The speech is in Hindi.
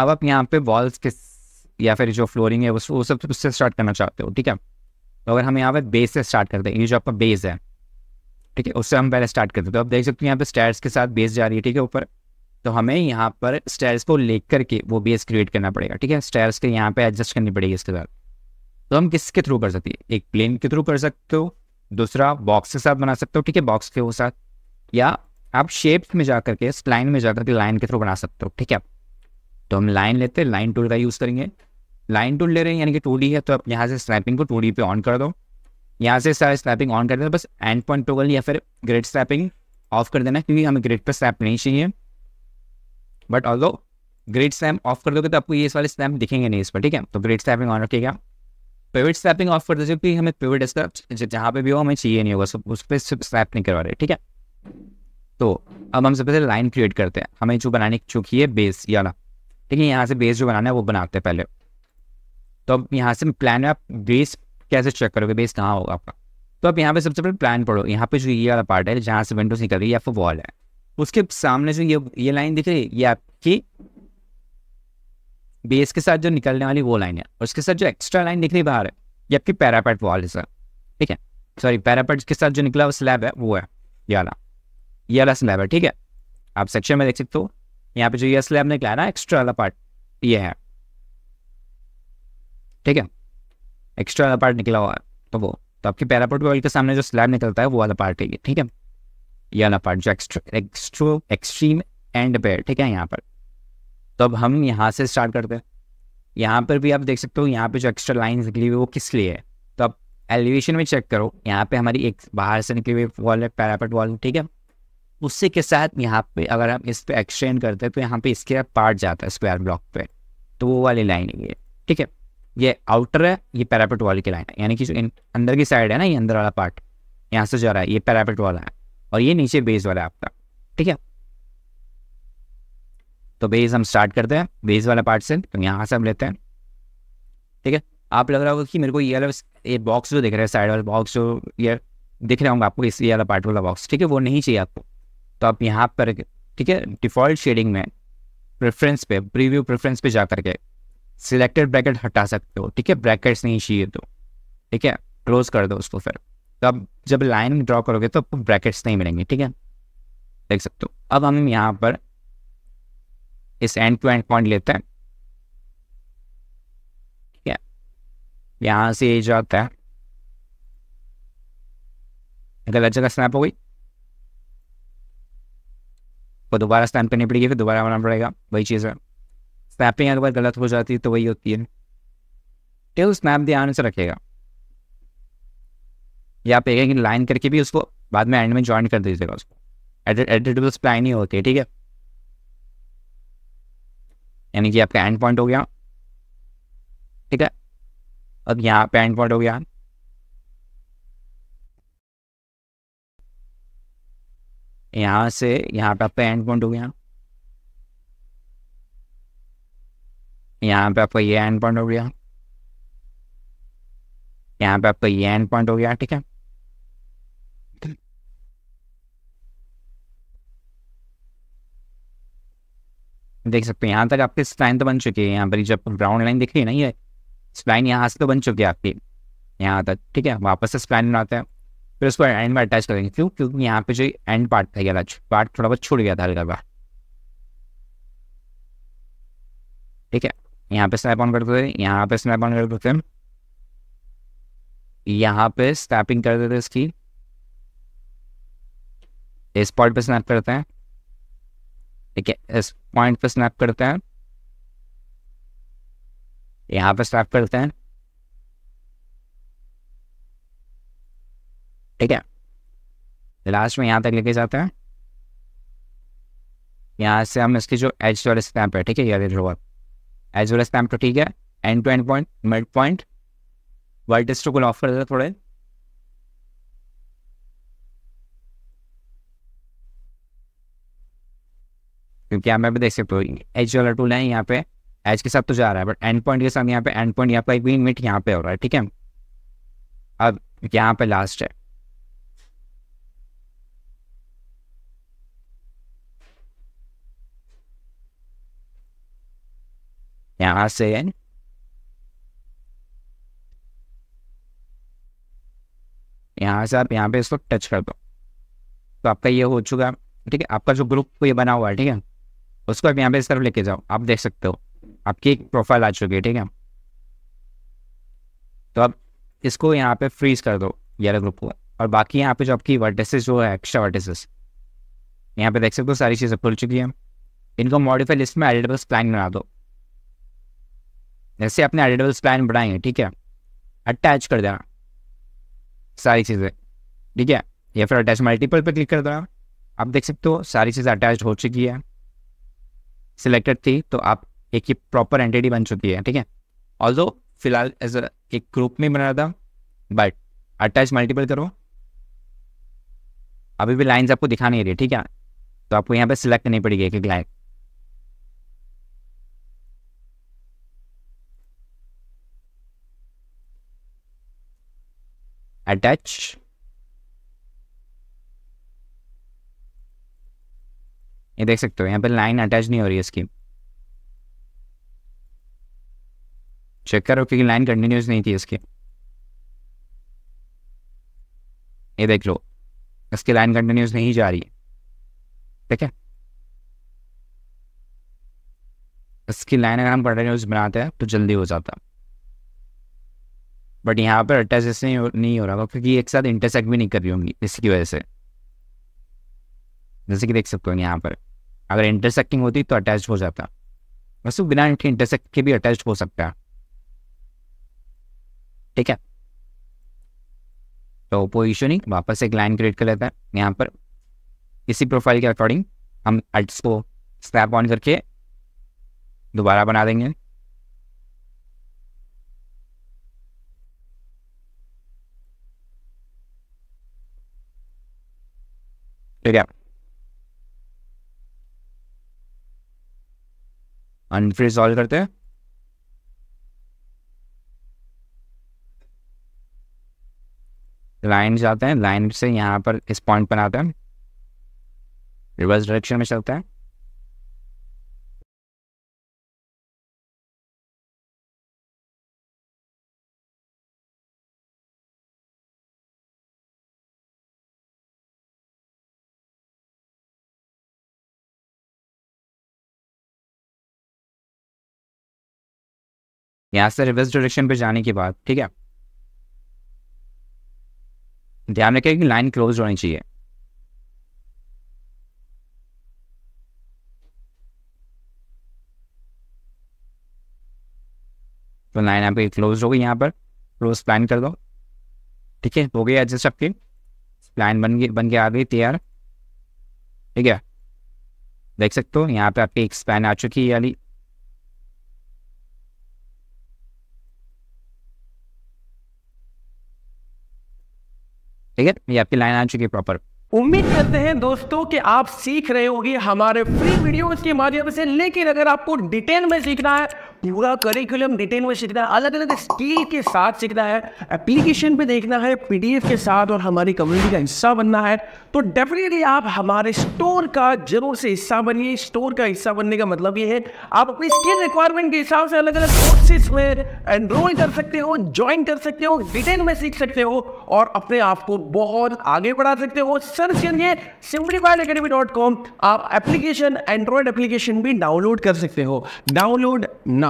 अब आप यहाँ पे वॉल्स के या फिर जो फ्लोरिंग है उस, वो सब उससे स्टार्ट करना चाहते हो ठीक है तो अगर हम यहाँ पे बेस से स्टार्ट करते हैं ये जो आपका बेस है ठीक है उससे हम पहले स्टार्ट करते हैं तो आप देख सकते हो यहाँ पे स्टेयर्स के साथ बेस जा रही है ठीक है ऊपर तो हमें यहाँ पर स्टेयर्स को ले करके वो बेस क्रिएट करना पड़ेगा ठीक है स्टेयर्स के यहाँ पे एडजस्ट करनी पड़ेगी इसके साथ तो हम किसके थ्रू कर सकते हैं एक प्लेन के थ्रू कर सकते हो दूसरा बॉक्स के साथ बना सकते हो ठीक है बॉक्स के साथ या आप शेप्स में जा करके स्प्लाइन में जा करके लाइन के थ्रू बना सकते हो ठीक है तो हम लाइन लेते हैं लाइन टूल का यूज़ करेंगे लाइन टूल ले रहे हैं यानी कि टू है तो आप यहाँ से स्नैपिंग को टू पे ऑन कर दो यहाँ से सारे स्नैपिंग ऑन कर देना बस एंड पॉइंट टोगल या फिर ग्रेड स्नैपिंग ऑफ कर देना क्योंकि हमें ग्रेड पर स्नैप नहीं चाहिए but all grid snap off कर दोगे तो आपको ये सारे स्नैप दिखेंगे नहीं इस पर ठीक है तो ग्रेड स्नैपिंग ऑन रखिएगा पेविड स्नैपिंग ऑफ कर दो क्योंकि हमें पेविड इसका जहाँ पे भी हो हमें चाहिए नहीं होगा सब उस पर सिर्फ स्नैप नहीं करवा रहे ठीक है तो अब हम सबसे पहले लाइन क्रिएट करते हैं हमें जो बनाने चुकी है बेस या ना ठीक है यहाँ से बेस जो बनाना है वो बनाते हैं पहले तो अब यहाँ से प्लान है आप बेस कैसे चेक करोगे बेस कहाँ होगा आपका तो आप यहाँ पे सबसे पहले प्लान पढ़ो यहाँ पे जो ये वाला पार्ट है जहाँ से विंडोज निकल रही है या वॉल है उसके सामने जो ये ये लाइन दिख रही है ये आपकी बेस के साथ जो निकलने वाली वो लाइन है उसके साथ जो एक्स्ट्रा लाइन दिख रही बाहर है ये आपकी पैरापेट वॉल है सर ठीक है सॉरी पैरापेट के साथ जो निकला वो स्लैब है वो है ये वाला ये वाला स्लैब है ठीक है आप सेक्शन में देख सकते हो यहाँ पे जो ये स्लैब निकला है ना एक्स्ट्रा वाला पार्ट ये है ठीक है एक्स्ट्रा वाला पार्ट निकला हुआ है तो वो तो आपके पैरापोर्ट ऑयल के सामने जो स्लैब निकलता है वो वाला पार्ट है ये ठीक है ये वाला पार्ट जो एक्स्ट्रा एक्स्ट्रो एक्सट्रीम एंड पे ठीक है यहाँ पर तो अब हम यहाँ से स्टार्ट करते हैं यहाँ पर भी आप देख सकते हो यहाँ पे जो एक्स्ट्रा लाइन निकली हुई वो किस लिए है तो आप एलिवेशन में चेक करो यहाँ पे हमारी एक बाहर से निकली हुई वॉल है पैरापेट वॉल ठीक है उसी के साथ यहाँ पे अगर हम इस पर एक्सटेंड करते हैं तो यहाँ पे इसके पार्ट जाता है स्क्वायर ब्लॉक पे तो वो वाली लाइन ये ठीक है ये आउटर है ये पैरापेट वाली की लाइन है यानी कि जो अंदर की साइड है ना ये अंदर वाला पार्ट यहाँ से जा रहा है ये पैरापेट वाला है और ये नीचे बेस वाला है आपका ठीक है तो बेस हम स्टार्ट करते हैं बेस वाला पार्ट से तो यहाँ से हम लेते हैं ठीक है आप लग रहा होगा कि मेरे को ये वाला ये बॉक्स जो दिख रहा है साइड वाला बॉक्स जो ये दिख रहा होगा आपको इस ये वाला पार्ट वाला बॉक्स ठीक है वो नहीं चाहिए आपको तो आप यहाँ पर ठीक है डिफ़ॉल्ट शेडिंग में प्रेफरेंस पे प्रीव्यू प्रेफरेंस पे जा करके सिलेक्टेड ब्रैकेट हटा सकते हो ठीक है ब्रैकेट्स नहीं चाहिए तो ठीक है क्लोज कर दो उसको फिर तो आप जब लाइन ड्रॉ करोगे तो आपको ब्रैकेट्स नहीं मिलेंगे ठीक है देख सकते हो अब हम यहाँ पर इस एंड टू एंड पॉइंट लेते हैं ठीक है यहाँ से ये जो आता है गलत जगह स्नैप हो गई वो दोबारा स्टैम्प करनी पड़ेगी फिर दोबारा बनाना पड़ेगा वही चीज़ है स्नैपिंग अगर गलत हो जाती है तो वही होती है टिल स्नैप ध्यान आंसर रखेगा या आप एक लाइन करके भी उसको बाद में एंड में ज्वाइन कर दीजिएगा उसको एडिटेबल स्प्लाइन ही होती है ठीक है यानी कि आपका एंड पॉइंट हो गया ठीक है अब यहाँ पे एंड पॉइंट हो गया यहाँ से यहां पे आपका एंड पॉइंट हो गया यहाँ पे आपका ये एंड पॉइंट हो गया यहां पे आपका ये एंड पॉइंट हो गया ठीक है देख सकते हैं यहां तक आपकी स्पाइन तो बन चुकी है यहां पर जब ब्राउन लाइन दिख रही है ना ये स्पाइन यहां से तो बन चुकी है आपकी यहां तक ठीक है वापस से स्पाइन बनाते हैं फिर उसको एंड में अटैच करेंगे क्यों क्योंकि यहाँ पे जो एंड पार्ट था ये पार्ट थोड़ा बहुत छूट गया था हल्का बार ठीक है यहाँ पे स्नैप ऑन कर देते यहाँ पे स्नैप ऑन कर देते हैं यहाँ पे स्नैपिंग कर देते इसकी इस पॉइंट पे स्नैप करते हैं ठीक है इस पॉइंट पे स्नैप करते हैं यहाँ पे स्नैप करते हैं ठीक है लास्ट में यहाँ तक लेके जाते हैं यहाँ से हम इसकी जो एच वाल स्टैम्प है ठीक है यार एच वाल स्टैम्प तो ठीक है end to end point mid point world को ऑफ कर देते थोड़े क्योंकि आप मैं भी देख सकते हो एच वाला टूल है यहाँ पे एच के साथ तो जा रहा है बट एंड पॉइंट के साथ यहाँ पे एंड पॉइंट यहाँ पे एक मिनट यहाँ पे हो रहा है ठीक है अब यहाँ पे लास्ट है यहां से है यहाँ से आप यहाँ पे इसको टच कर दो तो आपका ये हो चुका ठीक है आपका जो ग्रुप को ये बना हुआ है ठीक है उसको आप यहाँ पे इस तरफ लेके जाओ आप देख सकते हो आपकी एक प्रोफाइल आ चुकी है ठीक है तो आप इसको यहाँ पे फ्रीज कर दो ग्यारह ग्रुप को और बाकी यहाँ पे जो आपकी वर्टेसेस जो है एक्स्ट्रा वर्टेसेस यहाँ पे देख सकते हो सारी चीज़ें खुल चुकी हैं इनको मॉडिफाइड लिस्ट में एडिटेबल्स प्लान बना दो जैसे आपने एडिटेबल स्पैन बनाए ठीक है अटैच कर देना सारी चीज़ें ठीक है या फिर अटैच मल्टीपल पर क्लिक कर देना आप देख सकते हो सारी चीज़ें अटैच हो चुकी है सिलेक्टेड थी तो आप एक ही प्रॉपर एंटिटी बन चुकी है ठीक है ऑल फिलहाल एज एक ग्रुप में बना था बट अटैच मल्टीपल करो अभी भी लाइंस आपको दिखा नहीं रही ठीक है तो आपको यहाँ पे सिलेक्ट करनी पड़ेगी एक एक लाइन attach ये देख सकते हो यहाँ पे लाइन अटैच नहीं हो रही है इसकी चेक करो क्योंकि लाइन कंटिन्यूस नहीं थी इसकी ये देख लो इसकी लाइन कंटिन्यूस नहीं जा रही है ठीक है इसकी लाइन अगर हम कंटिन्यूस बनाते हैं तो जल्दी हो जाता है बट यहाँ पर अटैच इसलिए नहीं हो रहा होगा क्योंकि एक साथ इंटरसेक्ट भी नहीं कर रही होंगी इसकी वजह से जैसे कि देख सकते हो यहाँ पर अगर इंटरसेक्टिंग होती तो अटैच हो जाता बस वो बिना इंटरसेक्ट के भी अटैच हो सकता है ठीक है तो नहीं वापस एक लाइन क्रिएट कर लेता है यहाँ पर इसी प्रोफाइल के अकॉर्डिंग हम अट्स को स्नैप ऑन करके दोबारा बना देंगे ठीक है फिर सॉल्व करते हैं लाइन जाते हैं लाइन से यहां पर इस पॉइंट पर आते हैं रिवर्स डायरेक्शन में चलते हैं यहाँ से रिवर्स डायरेक्शन पे जाने के बाद ठीक है ध्यान रखें कि लाइन क्लोज होनी चाहिए तो लाइन आपकी क्लोज हो गई यहाँ पर क्लोज प्लान कर दो ठीक है हो गई एडजस्ट आपकी प्लान बन गई बन के आ गई तैयार ठीक है देख सकते हो यहाँ पे आपकी एक स्पैन आ चुकी है यानी ठीक है ये आपकी लाइन आ चुकी है प्रॉपर उम्मीद करते हैं दोस्तों कि आप सीख रहे होगी हमारे फ्री वीडियोस के माध्यम से लेकिन अगर आपको डिटेल में सीखना है पूरा करिकुलम डिटेल में सीखना है अलग अलग स्किल के साथ सीखना है एप्लीकेशन पे देखना है पीडीएफ के साथ और हमारी कम्युनिटी का हिस्सा बनना है तो डेफिनेटली आप हमारे स्टोर का जरूर से हिस्सा बनिए स्टोर का हिस्सा बनने का मतलब ये है आप अपनी स्किल रिक्वायरमेंट के हिसाब से अलग अलग कोर्सेज में एनरोल कर सकते हो ज्वाइन कर सकते हो डिटेल में सीख सकते हो और अपने आप को बहुत आगे बढ़ा सकते हो सर्च करिए सिम्प्लीफाइड अकेडमी डॉट कॉम आप एप्लीकेशन एंड्रॉयड एप्लीकेशन भी डाउनलोड कर सकते हो डाउनलोड ना